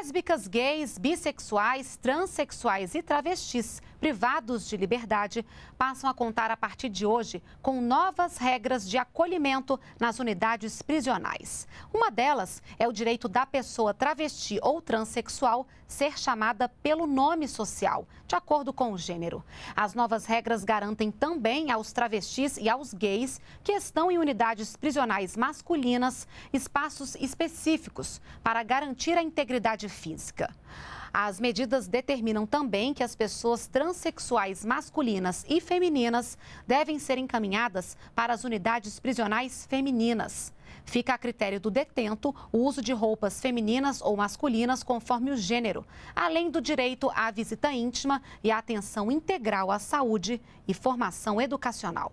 Lésbicas, gays, bissexuais, transexuais e travestis privados de liberdade passam a contar a partir de hoje com novas regras de acolhimento nas unidades prisionais. Uma delas é o direito da pessoa travesti ou transexual ser chamada pelo nome social, de acordo com o gênero. As novas regras garantem também aos travestis e aos gays que estão em unidades prisionais masculinas espaços específicos para garantir a integridade atividade física. As medidas determinam também que as pessoas transexuais masculinas e femininas devem ser encaminhadas para as unidades prisionais femininas. Fica a critério do detento o uso de roupas femininas ou masculinas conforme o gênero, além do direito à visita íntima e à atenção integral à saúde e formação educacional.